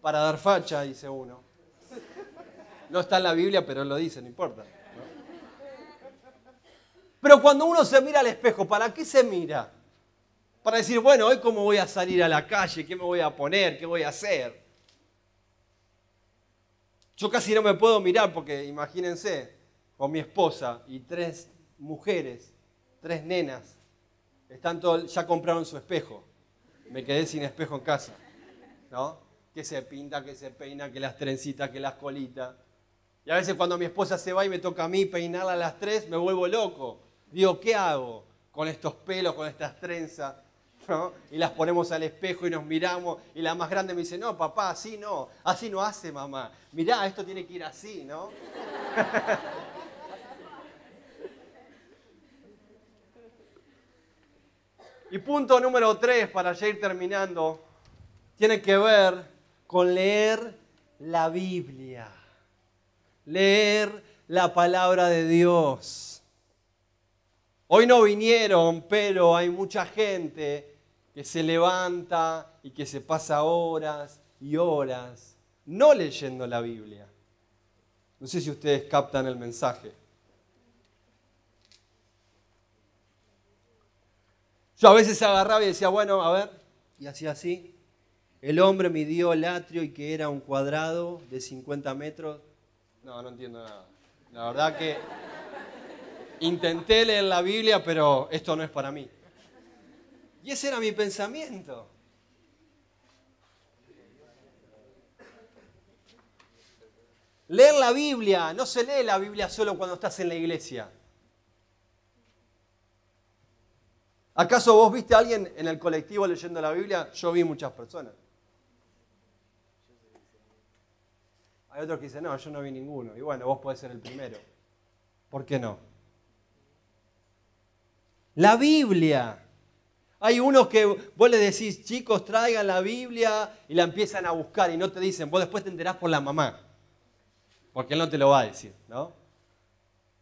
Para dar facha, dice uno. No está en la Biblia, pero lo dice, no importa. Pero cuando uno se mira al espejo, ¿para qué se mira? Para decir, bueno, hoy cómo voy a salir a la calle, qué me voy a poner, qué voy a hacer. Yo casi no me puedo mirar porque imagínense, con mi esposa y tres mujeres, tres nenas, ya compraron su espejo. Me quedé sin espejo en casa. ¿No? Que se pinta, que se peina, que las trencitas, que las colitas. Y a veces cuando mi esposa se va y me toca a mí peinarla a las tres, me vuelvo loco. Digo, ¿qué hago con estos pelos, con estas trenzas? ¿No? Y las ponemos al espejo y nos miramos. Y la más grande me dice, no, papá, así no. Así no hace mamá. Mirá, esto tiene que ir así, ¿no? <laughs> Y punto número tres, para ya ir terminando, tiene que ver con leer la Biblia, leer la palabra de Dios. Hoy no vinieron, pero hay mucha gente que se levanta y que se pasa horas y horas no leyendo la Biblia. No sé si ustedes captan el mensaje. Yo a veces agarraba y decía, bueno, a ver, y hacía así. El hombre midió el atrio y que era un cuadrado de 50 metros. No, no entiendo nada. La verdad que intenté leer la Biblia, pero esto no es para mí. Y ese era mi pensamiento. Leer la Biblia, no se lee la Biblia solo cuando estás en la iglesia. ¿Acaso vos viste a alguien en el colectivo leyendo la Biblia? Yo vi muchas personas. Hay otros que dicen, no, yo no vi ninguno. Y bueno, vos podés ser el primero. ¿Por qué no? La Biblia. Hay unos que vos les decís, chicos, traigan la Biblia y la empiezan a buscar y no te dicen, vos después te enterás por la mamá, porque él no te lo va a decir, ¿no?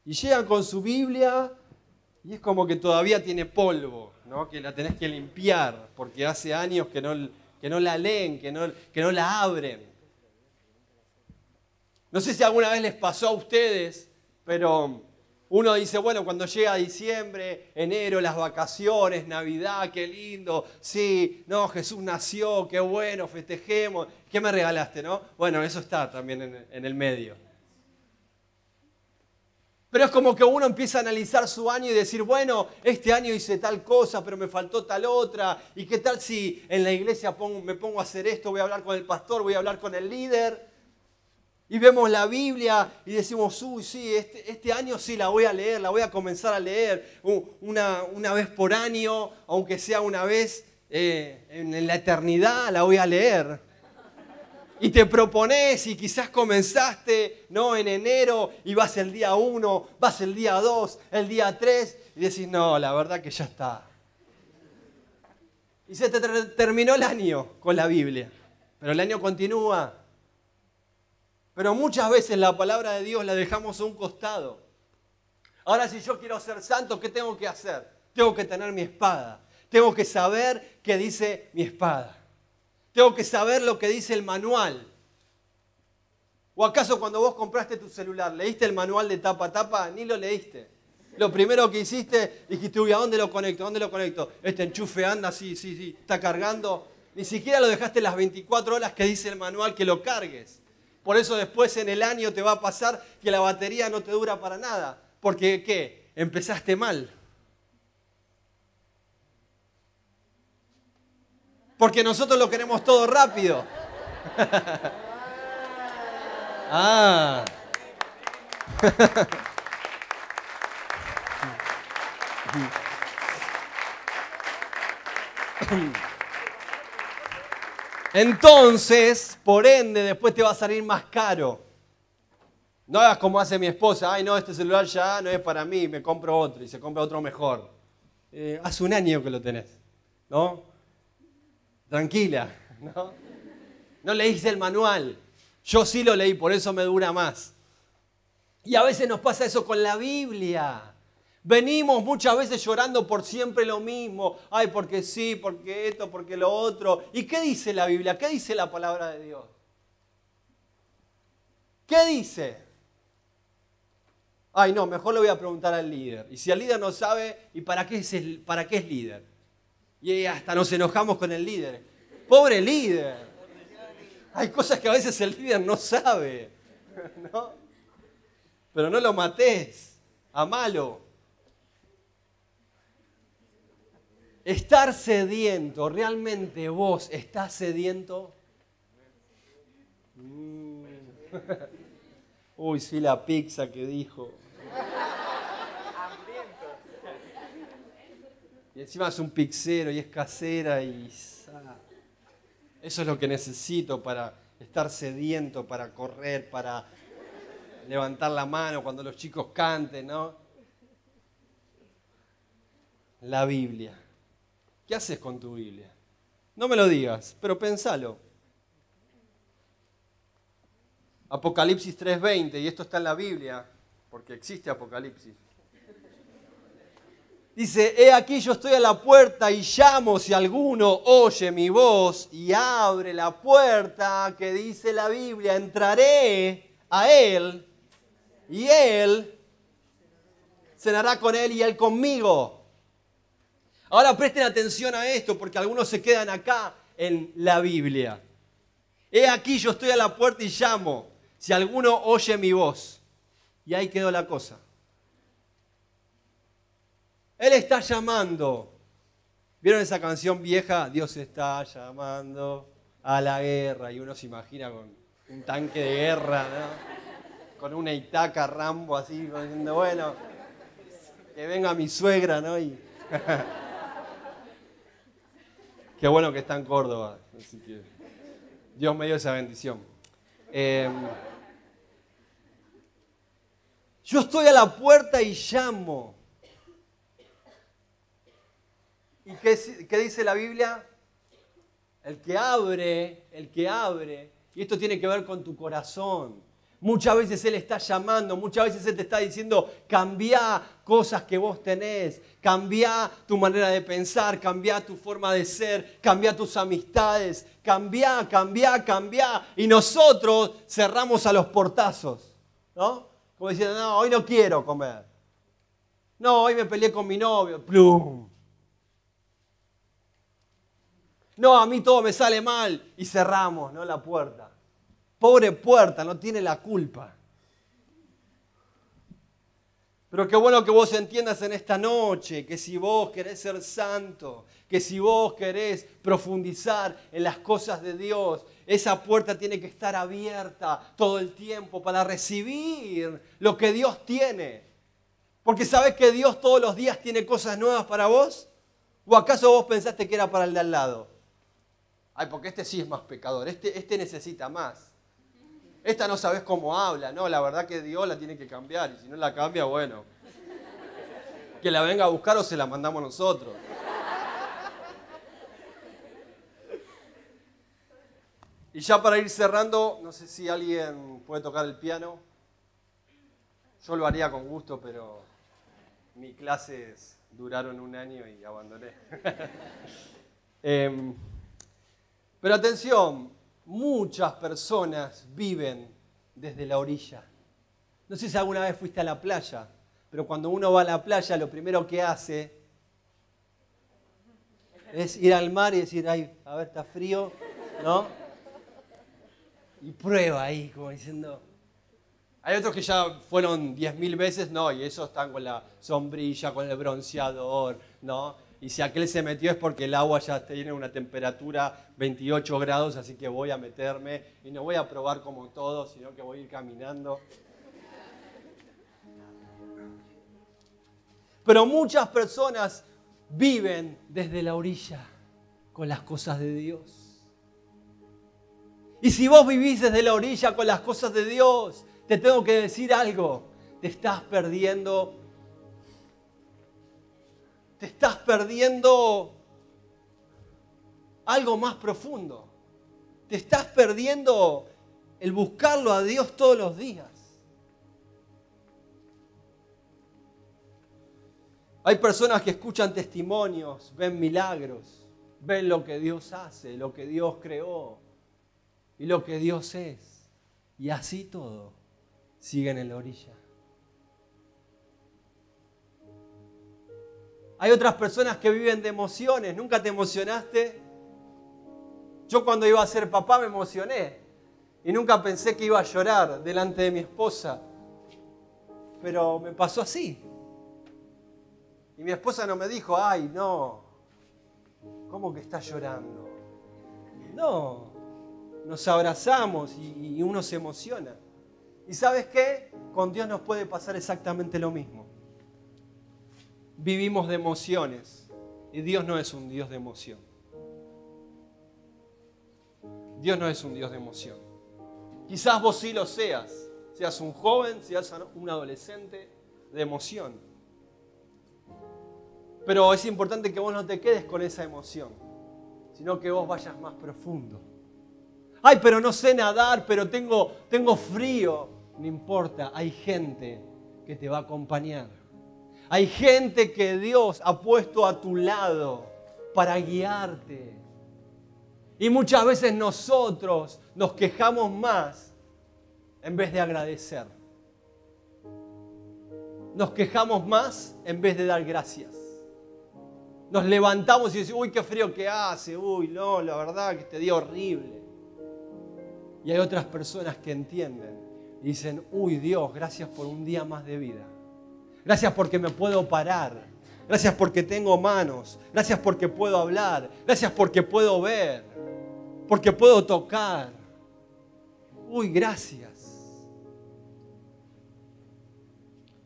Y llegan con su Biblia y es como que todavía tiene polvo, ¿no? que la tenés que limpiar, porque hace años que no, que no la leen, que no, que no la abren. No sé si alguna vez les pasó a ustedes, pero uno dice, bueno, cuando llega diciembre, enero, las vacaciones, Navidad, qué lindo, sí, no, Jesús nació, qué bueno, festejemos, ¿qué me regalaste, no? Bueno, eso está también en, el medio. Pero es como que uno empieza a analizar su año y decir, bueno, este año hice tal cosa, pero me faltó tal otra. ¿Y qué tal si en la iglesia me pongo a hacer esto? Voy a hablar con el pastor, voy a hablar con el líder. Y vemos la Biblia y decimos, uy, sí, este, este año sí la voy a leer, la voy a comenzar a leer una, una vez por año, aunque sea una vez eh, en la eternidad, la voy a leer y te propones y quizás comenzaste, ¿no? En enero y vas el día 1, vas el día 2, el día 3 y decís, no, la verdad que ya está. Y se te terminó el año con la Biblia, pero el año continúa. Pero muchas veces la palabra de Dios la dejamos a un costado. Ahora si yo quiero ser santo, ¿qué tengo que hacer? Tengo que tener mi espada. Tengo que saber qué dice mi espada. Tengo que saber lo que dice el manual. ¿O acaso cuando vos compraste tu celular, leíste el manual de tapa a tapa? Ni lo leíste. Lo primero que hiciste, dijiste, uy, ¿a dónde lo conecto? ¿A dónde lo conecto? Este enchufe anda, sí, sí, sí, está cargando. Ni siquiera lo dejaste las 24 horas que dice el manual que lo cargues. Por eso después en el año te va a pasar que la batería no te dura para nada. Porque, ¿qué? Empezaste mal. Porque nosotros lo queremos todo rápido. <laughs> Ah. <laughs> Entonces, por ende, después te va a salir más caro. No hagas como hace mi esposa, ay no, este celular ya no es para mí, me compro otro y se compra otro mejor. Eh, hace un año que lo tenés, ¿no? tranquila, ¿no? No leíste el manual. Yo sí lo leí, por eso me dura más. Y a veces nos pasa eso con la Biblia. Venimos muchas veces llorando por siempre lo mismo. Ay, porque sí, porque esto, porque lo otro. ¿Y qué dice la Biblia? ¿Qué dice la palabra de Dios? ¿Qué dice? Ay, no, mejor lo voy a preguntar al líder. Y si el líder no sabe, ¿y para qué es, el, para qué es líder? Y hasta nos enojamos con el líder. Pobre líder. Hay cosas que a veces el líder no sabe. <laughs> ¿no? Pero no lo mates. Amalo. Estar sediento, realmente vos estás sediento. Mm. <laughs> Uy, sí, la pizza que dijo. Y encima es un pixero y es casera y... Eso es lo que necesito para estar sediento, para correr, para levantar la mano cuando los chicos canten, ¿no? La Biblia. ¿Qué haces con tu Biblia? No me lo digas, pero pensalo. Apocalipsis 3:20, y esto está en la Biblia, porque existe Apocalipsis. Dice, he aquí yo estoy a la puerta y llamo si alguno oye mi voz y abre la puerta que dice la Biblia, entraré a él y él cenará con él y él conmigo. Ahora presten atención a esto porque algunos se quedan acá en la Biblia. He aquí yo estoy a la puerta y llamo si alguno oye mi voz. Y ahí quedó la cosa. Él está llamando. ¿Vieron esa canción vieja? Dios está llamando a la guerra. Y uno se imagina con un tanque de guerra, ¿no? Con una itaca Rambo así, diciendo, bueno, que venga mi suegra, ¿no? <laughs> Qué bueno que está en Córdoba. Así que Dios me dio esa bendición. Em, yo estoy a la puerta y llamo. ¿Y qué, dice la Biblia? El que abre, el que abre. Y esto tiene que ver con tu corazón. Muchas veces Él está llamando, muchas veces Él te está diciendo, cambia cosas que vos tenés, cambia tu manera de pensar, cambia tu forma de ser, cambia tus amistades, cambia, cambia, cambia. Y nosotros cerramos a los portazos, ¿no? Como diciendo, no, hoy no quiero comer. No, hoy me peleé con mi novio, plum no, a mí todo me sale mal y cerramos ¿no? la puerta. Pobre puerta, no tiene la culpa. Pero qué bueno que vos entiendas en esta noche que si vos querés ser santo, que si vos querés profundizar en las cosas de Dios, esa puerta tiene que estar abierta todo el tiempo para recibir lo que Dios tiene. Porque sabes que Dios todos los días tiene cosas nuevas para vos. ¿O acaso vos pensaste que era para el de al lado? Ay, porque este sí es más pecador, este, este necesita más. Esta no sabes cómo habla, no, la verdad que Dios la tiene que cambiar y si no la cambia, bueno, que la venga a buscar o se la mandamos nosotros. Y ya para ir cerrando, no sé si alguien puede tocar el piano. Yo lo haría con gusto, pero mis clases duraron un año y abandoné. <laughs> Em, pero atención, muchas personas viven desde la orilla. No sé si alguna vez fuiste a la playa, pero cuando uno va a la playa lo primero que hace es ir al mar y decir, ay, a ver, está frío, ¿no? Y prueba ahí, como diciendo. Hay otros que ya fueron 10.000 veces, no, y esos están con la sombrilla, con el bronceador, ¿no? y si aquel se metió es porque el agua ya tiene una temperatura 28 grados, así que voy a meterme y no voy a probar como todos, sino que voy a ir caminando. Pero muchas personas viven desde la orilla con las cosas de Dios. Y si vos vivís desde la orilla con las cosas de Dios, te tengo que decir algo, te estás perdiendo te estás perdiendo algo más profundo. Te estás perdiendo el buscarlo a Dios todos los días. Hay personas que escuchan testimonios, ven milagros, ven lo que Dios hace, lo que Dios creó y lo que Dios es. Y así todo, sigue en la orilla. Hay otras personas que viven de emociones. ¿Nunca te emocionaste? Yo cuando iba a ser papá me emocioné y nunca pensé que iba a llorar delante de mi esposa. Pero me pasó así. Y mi esposa no me dijo, ay, no, ¿cómo que estás llorando? No, nos abrazamos y, uno se emociona. ¿Y sabes qué? Con Dios nos puede pasar exactamente lo mismo vivimos de emociones y Dios no es un Dios de emoción. Dios no es un Dios de emoción. Quizás vos sí lo seas, seas un joven, seas un adolescente de emoción. Pero es importante que vos no te quedes con esa emoción, sino que vos vayas más profundo. Ay, pero no sé nadar, pero tengo, tengo frío. No importa, hay gente que te va a acompañar. Hay gente que Dios ha puesto a tu lado para guiarte. Y muchas veces nosotros nos quejamos más en vez de agradecer. Nos quejamos más en vez de dar gracias. Nos levantamos y decimos, uy, qué frío que hace, uy, no, la verdad que este día horrible. Y hay otras personas que entienden y dicen, uy, Dios, gracias por un día más de vida. Gracias porque me puedo parar. Gracias porque tengo manos. Gracias porque puedo hablar. Gracias porque puedo ver. Porque puedo tocar. Uy, gracias.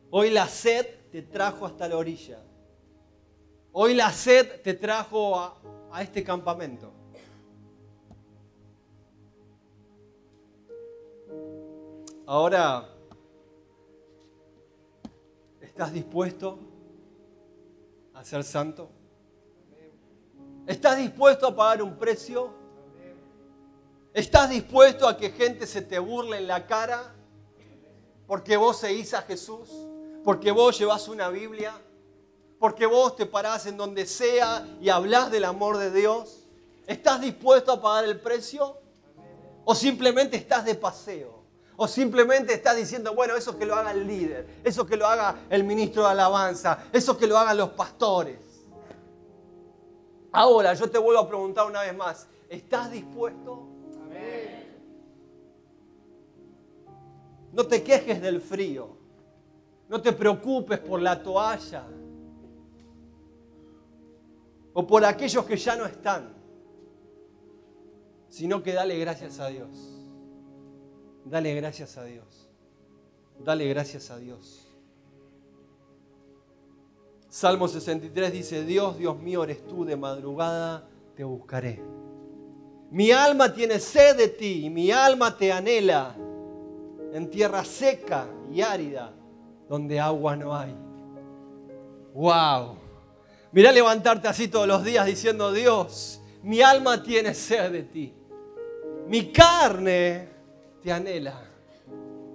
Hoy la sed te trajo hasta la orilla. Hoy la sed te trajo a, este campamento. Ahora ¿Estás dispuesto a ser santo? ¿Estás dispuesto a pagar un precio? ¿Estás dispuesto a que gente se te burle en la cara porque vos seguís a Jesús? ¿Porque vos llevas una Biblia? ¿Porque vos te parás en donde sea y hablas del amor de Dios? ¿Estás dispuesto a pagar el precio? ¿O simplemente estás de paseo? O simplemente estás diciendo, bueno, eso que lo haga el líder, eso que lo haga el ministro de alabanza, eso que lo hagan los pastores. Ahora, yo te vuelvo a preguntar una vez más, ¿estás dispuesto? Amén. No te quejes del frío, no te preocupes por la toalla o por aquellos que ya no están, sino que dale gracias a Dios. Dale gracias a Dios. Dale gracias a Dios. Salmo 63 dice, Dios, Dios mío, eres tú, de madrugada te buscaré. Mi alma tiene sed de ti, y mi alma te anhela en tierra seca y árida, donde agua no hay. ¡Wow! Mirá levantarte así todos los días diciendo, Dios, mi alma tiene sed de ti. Mi carne te anhela.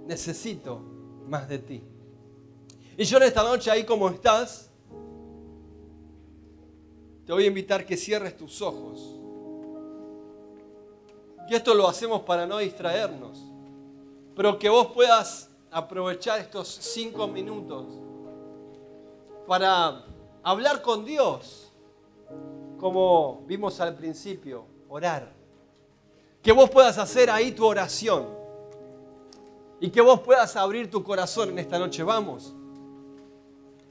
Necesito más de ti. Y yo en esta noche, ahí como estás, te voy a invitar que cierres tus ojos. Y esto lo hacemos para no distraernos, pero que vos puedas aprovechar estos cinco minutos para hablar con Dios, como vimos al principio, orar. Que vos puedas hacer ahí tu oración. Y que vos puedas abrir tu corazón en esta noche. Vamos.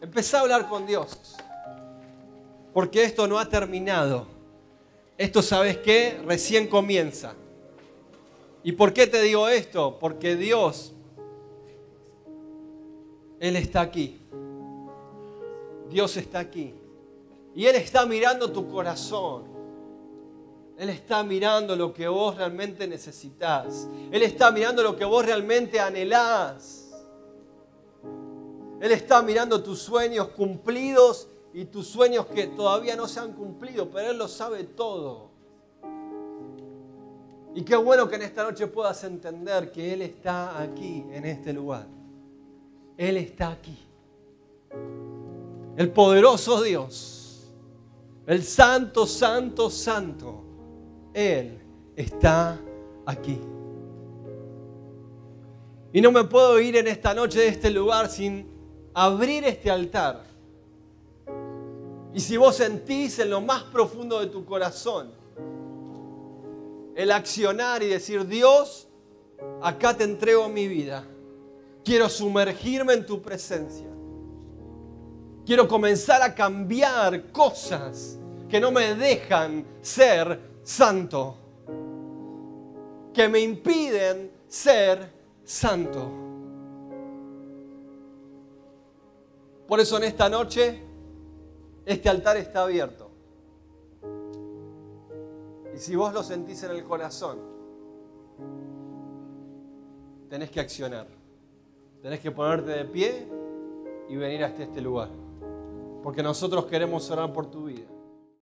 Empezá a hablar con Dios. Porque esto no ha terminado. Esto, ¿sabes qué? Recién comienza. ¿Y por qué te digo esto? Porque Dios, Él está aquí. Dios está aquí. Y Él está mirando tu corazón. Él está mirando lo que vos realmente necesitas. Él está mirando lo que vos realmente anhelás. Él está mirando tus sueños cumplidos y tus sueños que todavía no se han cumplido, pero Él lo sabe todo. Y qué bueno que en esta noche puedas entender que Él está aquí, en este lugar. Él está aquí. El poderoso Dios. El santo, santo, santo él está aquí. Y no me puedo ir en esta noche de este lugar sin abrir este altar. Y si vos sentís en lo más profundo de tu corazón el accionar y decir, Dios, acá te entrego mi vida. Quiero sumergirme en tu presencia. Quiero comenzar a cambiar cosas que no me dejan ser santo que me impiden ser santo. Por eso en esta noche este altar está abierto. Y si vos lo sentís en el corazón, tenés que accionar. Tenés que ponerte de pie y venir hasta este lugar. Porque nosotros queremos orar por tu vida.